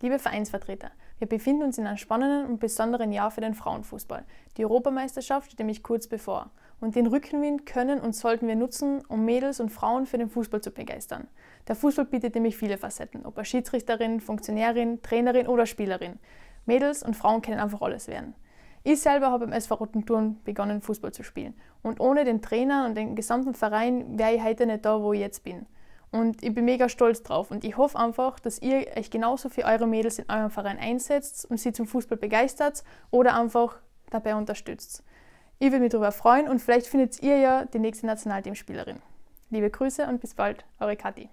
Liebe Vereinsvertreter, wir befinden uns in einem spannenden und besonderen Jahr für den Frauenfußball. Die Europameisterschaft steht nämlich kurz bevor. Und den Rückenwind können und sollten wir nutzen, um Mädels und Frauen für den Fußball zu begeistern. Der Fußball bietet nämlich viele Facetten, ob als Schiedsrichterin, Funktionärin, Trainerin oder Spielerin. Mädels und Frauen können einfach alles werden. Ich selber habe im SV Rotenturn begonnen, Fußball zu spielen. Und ohne den Trainer und den gesamten Verein wäre ich heute nicht da, wo ich jetzt bin. Und ich bin mega stolz drauf und ich hoffe einfach, dass ihr euch genauso für eure Mädels in eurem Verein einsetzt und sie zum Fußball begeistert oder einfach dabei unterstützt. Ich würde mich darüber freuen und vielleicht findet ihr ja die nächste Nationalteamspielerin. Liebe Grüße und bis bald, eure Kathi.